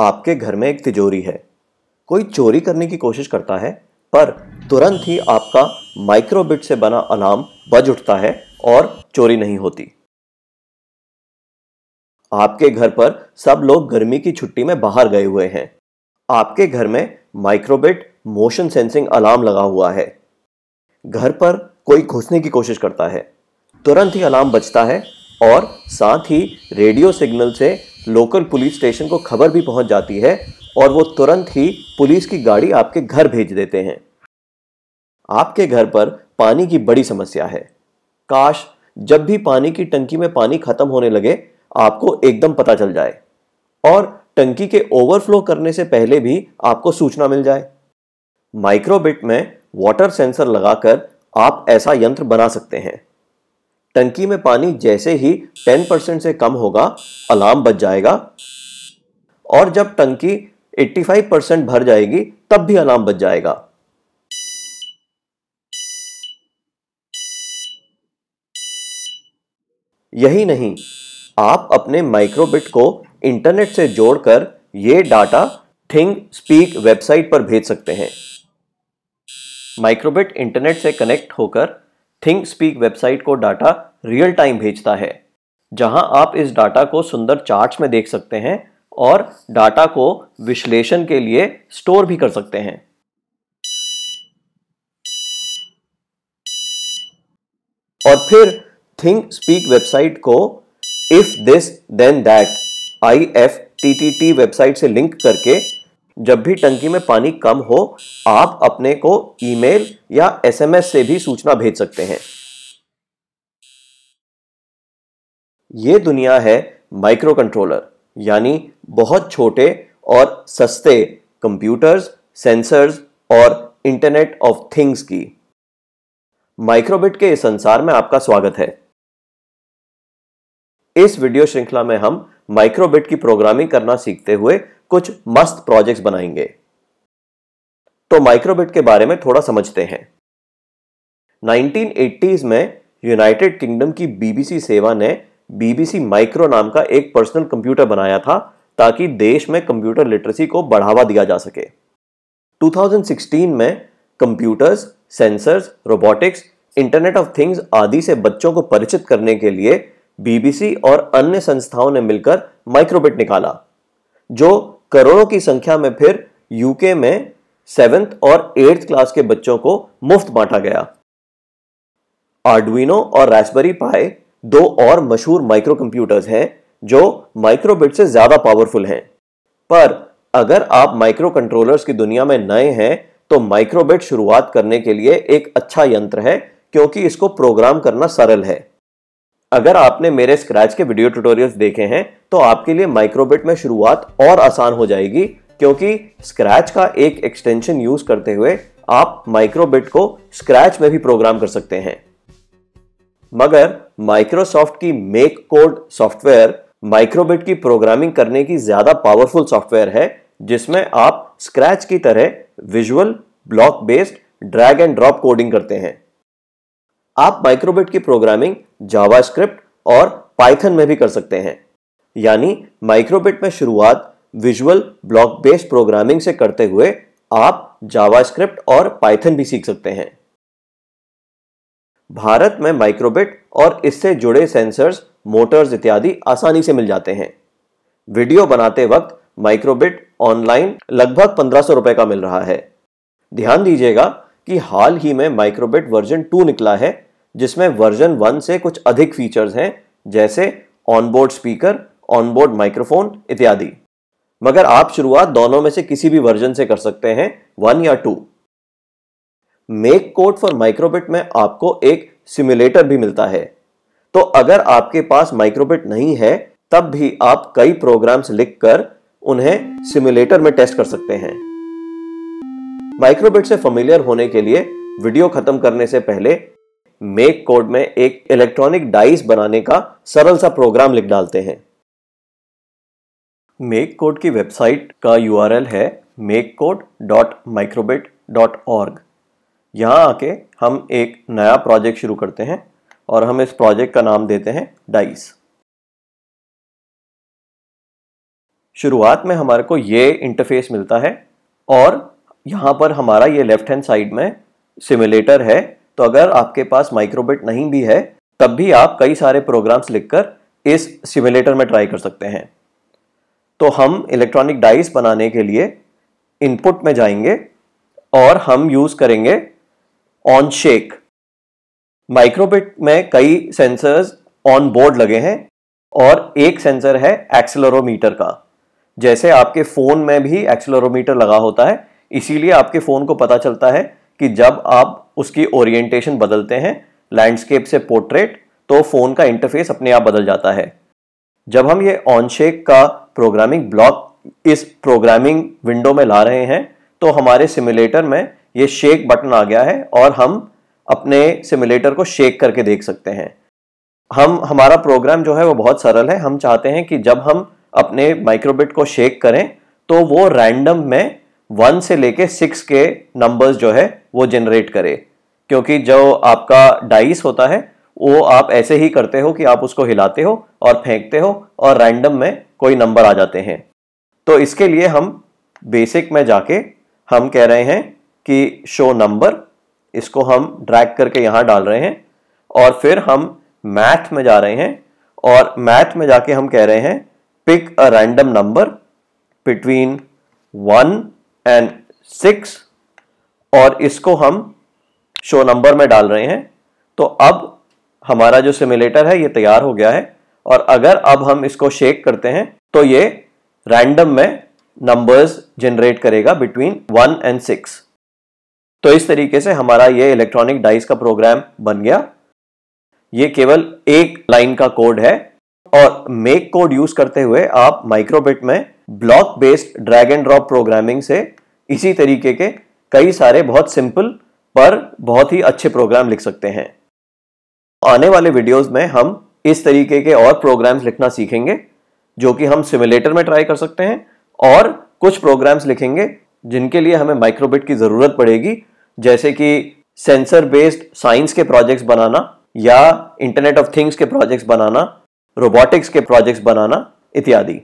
आपके घर में एक तिजोरी है कोई चोरी करने की कोशिश करता है पर तुरंत ही आपका माइक्रोबिट से बना अलार्म बज उठता है और चोरी नहीं होती आपके घर पर सब लोग गर्मी की छुट्टी में बाहर गए हुए हैं आपके घर में माइक्रोबिट मोशन सेंसिंग अलार्म लगा हुआ है घर पर कोई घुसने की कोशिश करता है तुरंत ही अलार्म बजता है और साथ ही रेडियो सिग्नल से लोकल पुलिस स्टेशन को खबर भी पहुंच जाती है और वो तुरंत ही पुलिस की गाड़ी आपके घर भेज देते हैं आपके घर पर पानी की बड़ी समस्या है काश जब भी पानी की टंकी में पानी खत्म होने लगे आपको एकदम पता चल जाए और टंकी के ओवरफ्लो करने से पहले भी आपको सूचना मिल जाए माइक्रोबिट में वाटर सेंसर लगाकर आप ऐसा यंत्र बना सकते हैं टंकी में पानी जैसे ही 10 परसेंट से कम होगा अलार्म बच जाएगा और जब टंकी 85 परसेंट भर जाएगी तब भी अलार्म बच जाएगा यही नहीं आप अपने माइक्रोबिट को इंटरनेट से जोड़कर यह डाटा थिंग स्पीक वेबसाइट पर भेज सकते हैं माइक्रोबिट इंटरनेट से कनेक्ट होकर थिंक स्पीक वेबसाइट को डाटा रियल टाइम भेजता है जहां आप इस डाटा को सुंदर चार्ट्स में देख सकते हैं और डाटा को विश्लेषण के लिए स्टोर भी कर सकते हैं और फिर थिंक स्पीक वेबसाइट को if this then that I F T T T website से लिंक करके जब भी टंकी में पानी कम हो आप अपने को ईमेल या एसएमएस से भी सूचना भेज सकते हैं ये दुनिया है माइक्रो कंट्रोलर यानी बहुत छोटे और सस्ते कंप्यूटर्स सेंसर्स और इंटरनेट ऑफ थिंग्स की माइक्रोबिट के इस संसार में आपका स्वागत है इस वीडियो श्रृंखला में हम माइक्रोबिट की प्रोग्रामिंग करना सीखते हुए कुछ मस्त प्रोजेक्ट्स बनाएंगे तो माइक्रोबिट के बारे में थोड़ा समझते हैं 1980s में यूनाइटेड किंगडम की बीबीसी सेवा ने बीबीसी माइक्रो नाम का एक पर्सनल कंप्यूटर बनाया था ताकि देश में कंप्यूटर लिटरेसी को बढ़ावा दिया जा सके 2016 में computers sensors robotics internet of things आदि से बच्चों को परिचित करने के लिए बीबीसी और अन्य संस्थाओं ने मिलकर माइक्रोबिट निकाला जो करोड़ों की संख्या में फिर यूके में सेवेंथ और एट्थ क्लास के बच्चों को मुफ्त बांटा गया आर्डविनो और रैसबरी पाए दो और मशहूर माइक्रो कंप्यूटर्स हैं जो माइक्रोबिट से ज़्यादा पावरफुल हैं पर अगर आप माइक्रो कंट्रोलर्स की दुनिया में नए हैं तो माइक्रोबिट शुरुआत करने के लिए एक अच्छा यंत्र है क्योंकि इसको प्रोग्राम करना सरल है अगर आपने मेरे स्क्रैच के वीडियो ट्यूटोरियल्स देखे हैं तो आपके लिए माइक्रोबिट में शुरुआत और आसान हो जाएगी क्योंकि स्क्रैच का एक एक्सटेंशन यूज करते हुए आप माइक्रोबिट को स्क्रैच में भी प्रोग्राम कर सकते हैं मगर माइक्रोसॉफ्ट की मेक कोड सॉफ्टवेयर माइक्रोबिट की प्रोग्रामिंग करने की ज्यादा पावरफुल सॉफ्टवेयर है जिसमें आप स्क्रैच की तरह visual block based drag and drop coding करते हैं आप माइक्रोबिट की प्रोग्रामिंग जावास्क्रिप्ट और पाइथन में भी कर सकते हैं यानी माइक्रोबिट में शुरुआत विजुअल ब्लॉक बेस्ड प्रोग्रामिंग से करते हुए आप जावास्क्रिप्ट और पाइथन भी सीख सकते हैं भारत में माइक्रोबिट और इससे जुड़े सेंसर्स मोटर्स इत्यादि आसानी से मिल जाते हैं वीडियो बनाते वक्त माइक्रोबिट ऑनलाइन लगभग पंद्रह सौ रुपए का मिल रहा है ध्यान दीजिएगा कि हाल ही में माइक्रोबिट वर्जन टू निकला है जिसमें वर्जन वन से कुछ अधिक फीचर्स हैं जैसे ऑनबोर्ड स्पीकर ऑनबोर्ड माइक्रोफोन इत्यादि मगर आप शुरुआत दोनों में से किसी भी वर्जन से कर सकते हैं वन या two MakeCode for microbit में आपको एक सिमुलेटर भी मिलता है तो अगर आपके पास माइक्रोबिट नहीं है तब भी आप कई प्रोग्राम्स लिखकर उन्हें सिमुलेटर में टेस्ट कर सकते हैं माइक्रोबिट से फेमिलियर होने के लिए वीडियो खत्म करने से पहले मेक कोड में एक इलेक्ट्रॉनिक डाइस बनाने का सरल सा प्रोग्राम लिख डालते हैं मेक कोड की वेबसाइट का यूआरएल है makecode dot microbit dot org यहाँ आके हम एक नया प्रोजेक्ट शुरू करते हैं और हम इस प्रोजेक्ट का नाम देते हैं डाइस शुरुआत में हमारे को ये इंटरफेस मिलता है और यहाँ पर हमारा ये लेफ्ट हैंड साइड में सिमुलेटर है तो अगर आपके पास माइक्रोबिट नहीं भी है तब भी आप कई सारे प्रोग्राम्स लिखकर इस सिमुलेटर में ट्राई कर सकते हैं तो हम इलेक्ट्रॉनिक डाइस बनाने के लिए इनपुट में जाएंगे और हम यूज़ करेंगे ऑन शेक माइक्रोबिट में कई सेंसर्स ऑन बोर्ड लगे हैं और एक सेंसर है एक्सेलरोमीटर का जैसे आपके फ़ोन में भी एक्सेलरोमीटर लगा होता है इसीलिए आपके फ़ोन को पता चलता है कि जब आप उसकी ओरिएंटेशन बदलते हैं लैंडस्केप से पोर्ट्रेट तो फ़ोन का इंटरफेस अपने आप बदल जाता है जब हम ये ऑनशेक का प्रोग्रामिंग ब्लॉक इस प्रोग्रामिंग विंडो में ला रहे हैं तो हमारे सिमुलेटर में ये शेक बटन आ गया है और हम अपने सिमुलेटर को शेक करके देख सकते हैं हम हमारा प्रोग्राम जो है वो बहुत सरल है हम चाहते हैं कि जब हम अपने माइक्रोबिट को शेक करें तो वो रैंडम में वन से लेके सिक्स के नंबर्स जो है वो जनरेट करे क्योंकि जो आपका डाइस होता है वो आप ऐसे ही करते हो कि आप उसको हिलाते हो और फेंकते हो और रैंडम में कोई नंबर आ जाते हैं तो इसके लिए हम बेसिक में जाके हम कह रहे हैं कि शो नंबर इसको हम ड्रैग करके यहाँ डाल रहे हैं और फिर हम मैथ में जा रहे हैं और मैथ में जाके हम कह रहे हैं pick a random number between one and six और इसको हम शो नंबर में डाल रहे हैं तो अब हमारा जो सिमुलेटर है ये तैयार हो गया है और अगर अब हम इसको शेक करते हैं तो ये रैंडम में नंबर्स जनरेट करेगा बिटवीन वन एंड सिक्स तो इस तरीके से हमारा ये इलेक्ट्रॉनिक डाइस का प्रोग्राम बन गया ये केवल एक लाइन का कोड है और मेक कोड यूज करते हुए आप माइक्रोबिट में block based drag and drop programming से इसी तरीके के कई सारे बहुत सिंपल पर बहुत ही अच्छे प्रोग्राम लिख सकते हैं आने वाले वीडियोस में हम इस तरीके के और प्रोग्राम्स लिखना सीखेंगे जो कि हम सिमुलेटर में ट्राई कर सकते हैं और कुछ प्रोग्राम्स लिखेंगे जिनके लिए हमें माइक्रोबिट की ज़रूरत पड़ेगी जैसे कि सेंसर बेस्ड साइंस के प्रोजेक्ट्स बनाना या इंटरनेट ऑफ थिंग्स के प्रोजेक्ट्स बनाना रोबोटिक्स के प्रोजेक्ट्स बनाना इत्यादि